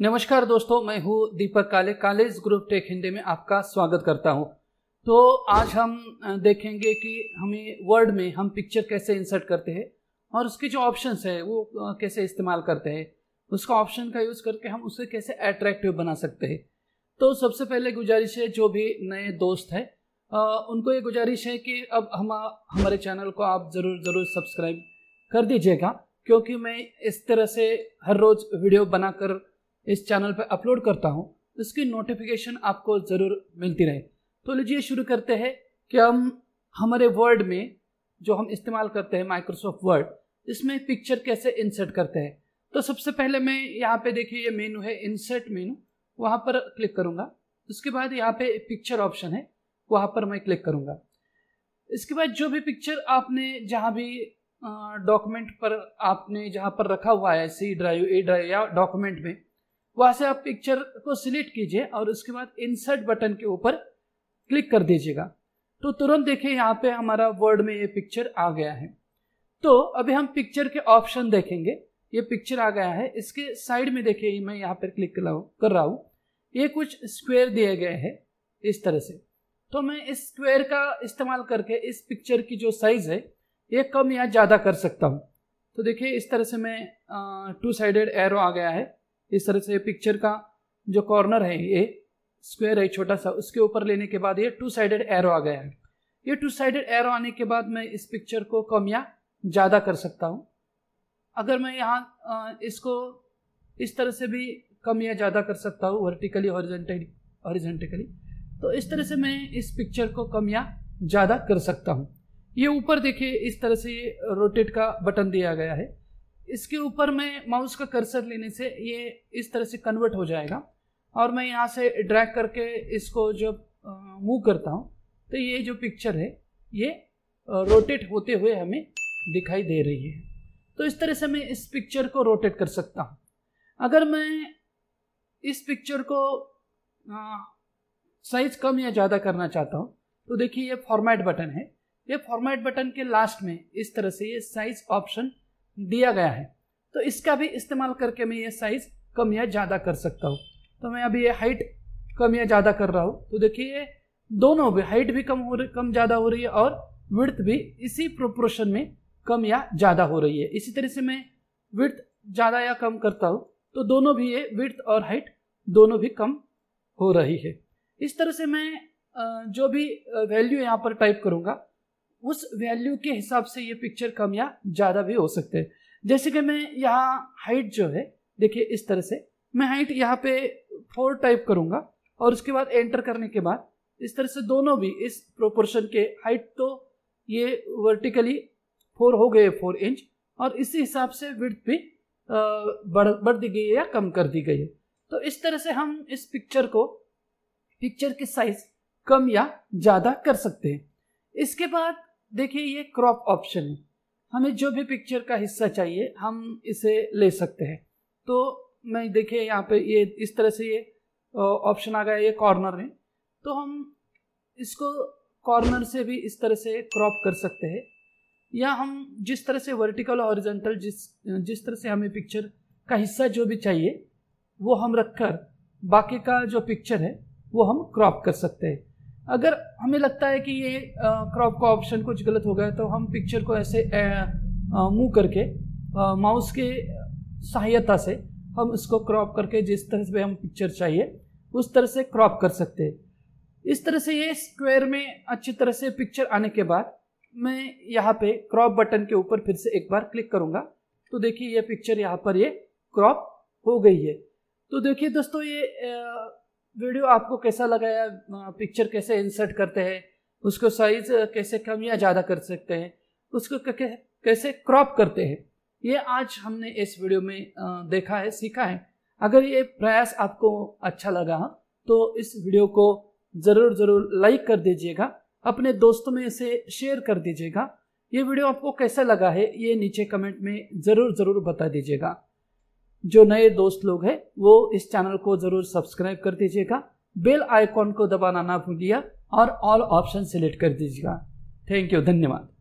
नमस्कार दोस्तों मैं हूँ दीपक काले कॉलेज ग्रुप टेक हिंदी में आपका स्वागत करता हूँ तो आज हम देखेंगे कि हमें वर्ड में हम पिक्चर कैसे इंसर्ट करते हैं और उसके जो ऑप्शन है वो कैसे इस्तेमाल करते हैं उसका ऑप्शन का यूज़ करके हम उसे कैसे अट्रैक्टिव बना सकते हैं तो सबसे पहले गुजारिश है जो भी नए दोस्त हैं उनको ये गुजारिश है कि अब हम हमारे चैनल को आप ज़रूर ज़रूर सब्सक्राइब कर दीजिएगा क्योंकि मैं इस तरह से हर रोज़ वीडियो बनाकर इस चैनल पर अपलोड करता हूँ उसकी नोटिफिकेशन आपको ज़रूर मिलती रहे तो लीजिए शुरू करते हैं कि हम हमारे वर्ड में जो हम इस्तेमाल करते हैं माइक्रोसॉफ्ट वर्ड इसमें पिक्चर कैसे इंसर्ट करते हैं तो सबसे पहले मैं यहाँ पे देखिए ये मेनू है इंसर्ट मेनू वहाँ पर क्लिक करूँगा उसके बाद यहाँ पे पिक्चर ऑप्शन है वहाँ पर मैं क्लिक करूँगा इसके बाद जो भी पिक्चर आपने जहाँ भी डॉक्यूमेंट पर आपने जहाँ पर रखा हुआ है सी ड्राइव ए ड्राइव या डॉक्यूमेंट में वहां से आप पिक्चर को सिलेक्ट कीजिए और उसके बाद इंसर्ट बटन के ऊपर क्लिक कर दीजिएगा तो तुरंत देखिए यहाँ पे हमारा वर्ड में ये पिक्चर आ गया है तो अभी हम पिक्चर के ऑप्शन देखेंगे ये पिक्चर आ गया है इसके साइड में देखिए मैं यहाँ पर क्लिक कर रहा हूँ ये कुछ स्क्वेयर दिए गए हैं इस तरह से तो मैं इस स्क्वेयर का इस्तेमाल करके इस पिक्चर की जो साइज़ है ये कम या ज़्यादा कर सकता हूँ तो देखिए इस तरह से मैं टू साइडेड एरो आ गया है इस तरह से पिक्चर का जो कॉर्नर है ये स्क्वायर है छोटा सा उसके ऊपर लेने के बाद ये टू साइडेड एरो आ गया है ये टू साइडेड एरो आने के बाद मैं इस पिक्चर को कम या ज़्यादा कर सकता हूँ अगर मैं यहाँ इसको इस तरह से भी कम या ज़्यादा कर सकता हूँ वर्टिकली हॉरिजेंटली हॉरिजेंटिकली तो इस तरह से मैं इस पिक्चर को कम या ज़्यादा कर सकता हूँ ये ऊपर देखिए इस तरह से ये रोटेट का बटन दिया गया है इसके ऊपर मैं माउस का कर्सर लेने से ये इस तरह से कन्वर्ट हो जाएगा और मैं यहाँ से ड्रैग करके इसको जब मूव करता हूँ तो ये जो पिक्चर है ये रोटेट होते हुए हमें दिखाई दे रही है तो इस तरह से मैं इस पिक्चर को रोटेट कर सकता हूँ अगर मैं इस पिक्चर को साइज कम या ज़्यादा करना चाहता हूँ तो देखिए ये फॉर्मेट बटन है ये फॉर्मेट बटन के लास्ट में इस तरह से ये साइज ऑप्शन दिया गया है तो इसका भी इस्तेमाल करके मैं ये साइज कम या ज़्यादा कर सकता हूँ तो मैं अभी ये हाइट कम या ज़्यादा कर रहा हूँ तो देखिए ये दोनों भी हाइट भी कम हो रही कम ज़्यादा हो रही है और विड्थ भी इसी प्रोपोर्शन में कम या ज़्यादा हो रही है इसी तरह से मैं विड्थ ज़्यादा या कम करता हूँ तो दोनों भी ये विड्थ और हाइट दोनों भी कम हो रही है इस तरह से मैं जो भी वैल्यू यहाँ पर टाइप करूंगा उस वैल्यू के हिसाब से ये पिक्चर कम या ज़्यादा भी हो सकते हैं जैसे कि मैं यहाँ हाइट जो है देखिए इस तरह से मैं हाइट यहाँ पे फोर टाइप करूँगा और उसके बाद एंटर करने के बाद इस तरह से दोनों भी इस प्रोपोर्शन के हाइट तो ये वर्टिकली फोर हो गए फोर इंच और इसी हिसाब से विड्थ भी बढ़ बढ़ दी गई है या कम कर दी गई है तो इस तरह से हम इस पिक्चर को पिक्चर की साइज कम या ज़्यादा कर सकते हैं इसके बाद देखिए ये क्रॉप ऑप्शन है हमें जो भी पिक्चर का हिस्सा चाहिए हम इसे ले सकते हैं तो मैं देखिए यहाँ पे ये इस तरह से ये ऑप्शन आ गया ये कॉर्नर में तो हम इसको कॉर्नर से भी इस तरह से क्रॉप कर सकते हैं या हम जिस तरह से वर्टिकल हॉरिजेंटल जिस जिस तरह से हमें पिक्चर का हिस्सा जो भी चाहिए वो हम रखकर बाकी का जो पिक्चर है वो हम क्रॉप कर सकते हैं अगर हमें लगता है कि ये क्रॉप का ऑप्शन कुछ गलत हो गया तो हम पिक्चर को ऐसे मूव करके माउस के सहायता से हम इसको क्रॉप करके जिस तरह से हम पिक्चर चाहिए उस तरह से क्रॉप कर सकते हैं इस तरह से ये स्क्वायर में अच्छी तरह से पिक्चर आने के बाद मैं यहाँ पे क्रॉप बटन के ऊपर फिर से एक बार क्लिक करूँगा तो देखिए ये पिक्चर यहाँ पर ये क्रॉप हो गई है तो देखिए दोस्तों ये वीडियो आपको कैसा लगा या पिक्चर कैसे इंसर्ट करते हैं उसको साइज कैसे कम या ज़्यादा कर सकते हैं उसको कैसे क्रॉप करते हैं ये आज हमने इस वीडियो में देखा है सीखा है अगर ये प्रयास आपको अच्छा लगा तो इस वीडियो को ज़रूर ज़रूर लाइक कर दीजिएगा अपने दोस्तों में इसे शेयर कर दीजिएगा ये वीडियो आपको कैसा लगा है ये नीचे कमेंट में ज़रूर ज़रूर बता दीजिएगा जो नए दोस्त लोग हैं वो इस चैनल को जरूर सब्सक्राइब कर दीजिएगा बेल आइकॉन को दबाना ना भूलिएगा और ऑल ऑप्शन सिलेक्ट कर दीजिएगा थैंक यू धन्यवाद